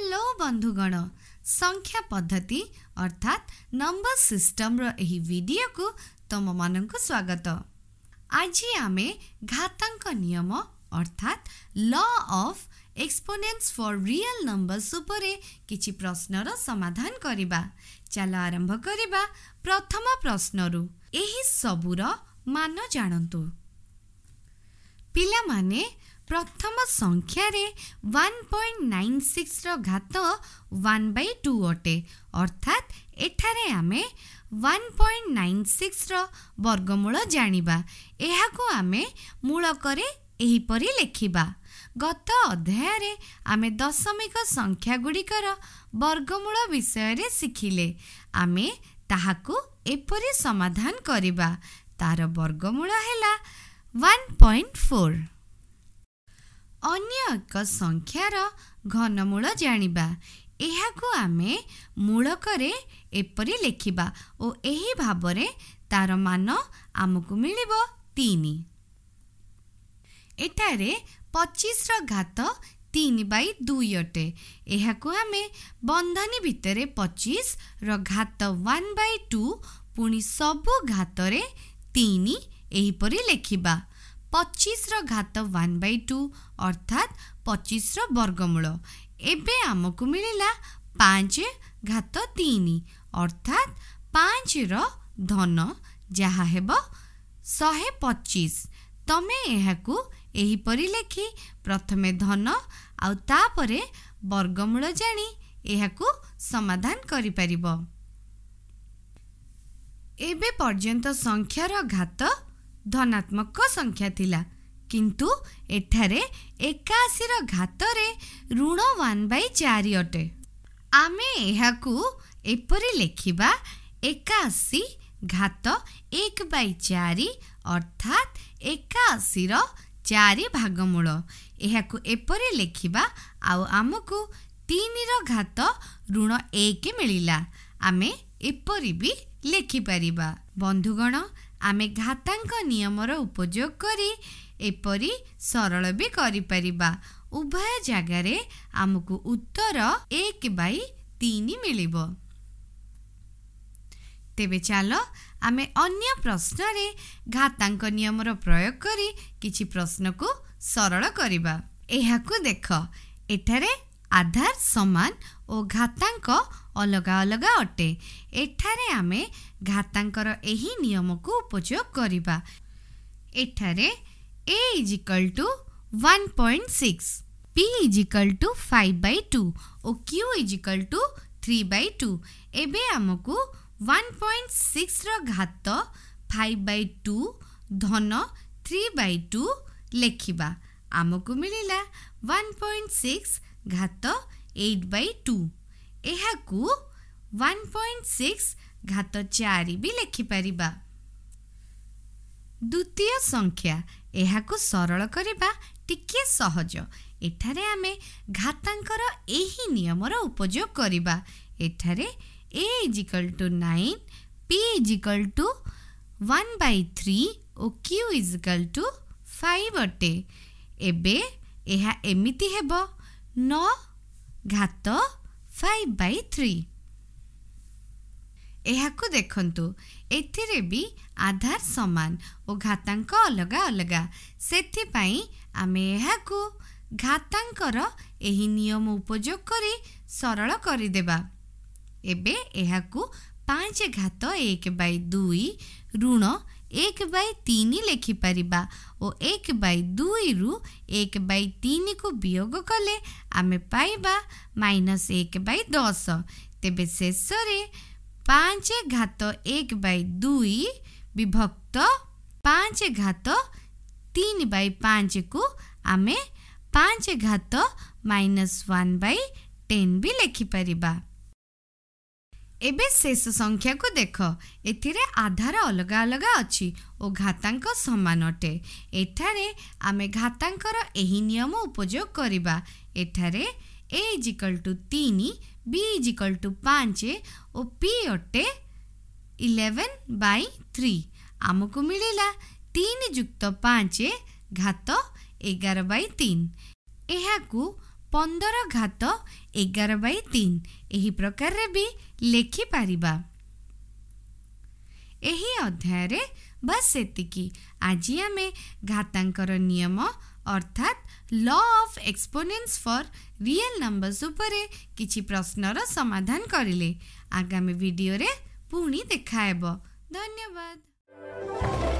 Hello बन्धुगण संख्या पद्धति अर्थात नंबर सिस्टम र यही भिडियो त स्वागत आज आम घातांक नियम अर्थात law of exponents for real numbers उप किछि प्रश्नर समाधान आरंभ आरम्भ प्रथम प्रश्न मान जाँतु माने ପ୍ରଥମ ସଂଖ୍ୟାରେ ୱାନ୍ ପଏଣ୍ଟ ନାଇନ୍ ସିକ୍ସର ଘାତ ୱାନ୍ ବାଇ ଟୁ ଅଟେ ଅର୍ଥାତ୍ ଏଠାରେ ଆମେ ୱାନ୍ ପଏଣ୍ଟ ନାଇନ୍ ସିକ୍ସର ବର୍ଗମୂଳ ଜାଣିବା ଏହାକୁ ଆମେ ମୂଳକରେ ଏହିପରି ଲେଖିବା ଗତ ଅଧ୍ୟାୟରେ ଆମେ ଦଶମିକ ସଂଖ୍ୟା ଗୁଡ଼ିକର ବର୍ଗମୂଳ ବିଷୟରେ ଶିଖିଲେ ଆମେ ତାହାକୁ ଏପରି ସମାଧାନ କରିବା ତା'ର ବର୍ଗମୂଳ ହେଲା ୱାନ୍ ପଏଣ୍ଟ ଫୋର୍ ଅନ୍ୟ ଏକ ସଂଖ୍ୟାର ଘନମୂଳ ଜାଣିବା ଏହାକୁ ଆମେ ମୂଳକରେ ଏପରି ଲେଖିବା ଓ ଏହି ଭାବରେ ତା'ର ମାନ ଆମକୁ ମିଳିବ ତିନି ଏଠାରେ ପଚିଶର ଘାତ ତିନି ବାଇ ଦୁଇ ଅଟେ ଏହାକୁ ଆମେ ବନ୍ଧନୀ ଭିତରେ ପଚିଶର ଘାତ ୱାନ୍ ବାଇ ଟୁ ପୁଣି ସବୁ ଘାତରେ ତିନି ଏହିପରି ଲେଖିବା पच्चिस र घात वान् बई 25 अर्थात् पच्चिस र बर्गमूल मिलिला 5 पाँच घ अर्थात् 5 र धन जहा तमे एहाकु एही युपरि लेखि प्रथमे धन आउ ता आउँदै वर्गमूल जाधान ଧନାତ୍ମକ ସଂଖ୍ୟା ଥିଲା କିନ୍ତୁ ଏଠାରେ ଏକାଅଶୀର ଘାତରେ ଋଣ ୱାନ୍ ବାଇ ଚାରି ଅଟେ ଆମେ ଏହାକୁ ଏପରି ଲେଖିବା ଏକାଅଶୀ ଘାତ ଏକ ବାଇ ଚାରି ଅର୍ଥାତ୍ ଏକାଅଶୀର ଚାରି ଭାଗମୂଳ ଏହାକୁ ଏପରି ଲେଖିବା ଆଉ ଆମକୁ ତିନିର ଘାତ ଋଣ ଏକ ମିଳିଲା ଆମେ ଏପରି ବି ଲେଖିପାରିବା ବନ୍ଧୁଗଣ ଆମେ ଘାତାଙ୍କ ନିୟମର ଉପଯୋଗ କରି ଏପରି ସରଳ ବି କରିପାରିବା ଉଭୟ ଜାଗାରେ ଆମକୁ ଉତ୍ତର ଏକ ବାଇ ତିନି ମିଳିବ ତେବେ ଚାଲ ଆମେ ଅନ୍ୟ ପ୍ରଶ୍ନରେ ଘାତାଙ୍କ ନିୟମର ପ୍ରୟୋଗ କରି କିଛି ପ୍ରଶ୍ନକୁ ସରଳ କରିବା ଏହାକୁ ଦେଖ ଏଠାରେ ଆଧାର ସମାନ ଓ ଘାତାଙ୍କ ଅଲଗା ଅଲଗା ଅଟେ ଏଠାରେ ଆମେ ଘାତାଙ୍କର ଏହି ନିୟମକୁ ଉପଯୋଗ କରିବା ଏଠାରେ a is equal to one point six p is equal to five by two ଓ q is equal to three by two এবে আমাকে ওয়ান পয়েন্ট সিক্সর ঘাত ফাইভ বাই টু ধন থ্রি বাই টু লেখিবা আমাকে মিলিলা ওয়ান পয়েন্ট সিক্স ଘାତ ଏଇଟ୍ ବାଇ ଟୁ ଏହାକୁ ୱାନ୍ ପଏଣ୍ଟ ସିକ୍ସ ଘାତ ଚାରି ବି ଲେଖିପାରିବା ଦ୍ୱିତୀୟ ସଂଖ୍ୟା ଏହାକୁ ସରଳ କରିବା ଟିକିଏ ସହଜ ଏଠାରେ ଆମେ ଘାତାଙ୍କର ଏହି ନିୟମର ଉପଯୋଗ କରିବା ଏଠାରେ a is equal to nine p is equal to one by three ଓ କ୍ୟୁ ଇଜିକାଲ୍ ଟୁ ଫାଇଭ୍ ଅଟେ ଏବେ ଏହା ଏମିତି ହେବ ନଅ ଘାତ ଫାଇଭ୍ ବାଇ ଥ୍ରୀ ଏହାକୁ ଦେଖନ୍ତୁ ଏଥିରେ ବି ଆଧାର ସମାନ ଓ ଘାତାଙ୍କ ଅଲଗା ଅଲଗା ସେଥିପାଇଁ ଆମେ ଏହାକୁ ଘାତାଙ୍କର ଏହି ନିୟମ ଉପଯୋଗ କରି ସରଳ କରିଦେବା ଏବେ ଏହାକୁ ପାଞ୍ଚ ଘାତ ଏକ ବାଇ ଦୁଇ ଋଣ एक बै तीन लेखिपर ଓ ଏକ ବାଇ ଦୁଇରୁ ଏକ ବାଇ ତିନିକୁ ବିୟୋଗ କଲେ ଆମେ ପାଇବା ମାଇନସ୍ ଏକ ବାଇ ଦଶ ତେବେ ଶେଷରେ ପାଞ୍ଚ ଘାତ ଏକ ବାଇ ଦୁଇ ବିଭକ୍ତ ପାଞ୍ଚ ଘାତ ତିନି ବାଇ ପାଞ୍ଚକୁ ଆମେ ପାଞ୍ଚ ଘାତ ମାଇନସ୍ ୱାନ୍ ବାଇ ଟେନ୍ ବି ଲେଖିପାରିବା ଏବେ ଶେଷ ସଂଖ୍ୟାକୁ ଦେଖ ଏଥିରେ ଆଧାର ଅଲଗା ଅଲଗା ଅଛି ଓ ଘାତାଙ୍କ ସମାନ ଅଟେ ଏଠାରେ ଆମେ ଘାତାଙ୍କର ଏହି ନିୟମ ଉପଯୋଗ କରିବା ଏଠାରେ ଏ ଇଜିକଲ୍ ଟୁ ତିନି ବି ଇଜିକଲ୍ ଟୁ ପାଞ୍ଚ ଓ ପି ଅଟେ ଇଲେଭେନ୍ ବାଇ ଥ୍ରୀ ଆମକୁ ମିଳିଲା ତିନି ଯୁକ୍ତ ପାଞ୍ଚ ଘାତ ଏଗାର ବାଇ ତିନି ଏହାକୁ ପନ୍ଦର ଘାତ एगार बै यही प्रकार भी यह अध्याय बस की आज आम घाता नियम अर्थात law of exponents for real numbers उपर कि प्रश्नर समाधान करे आगामी वीडियो रे पुणी देखाब धन्यवाद Thank you.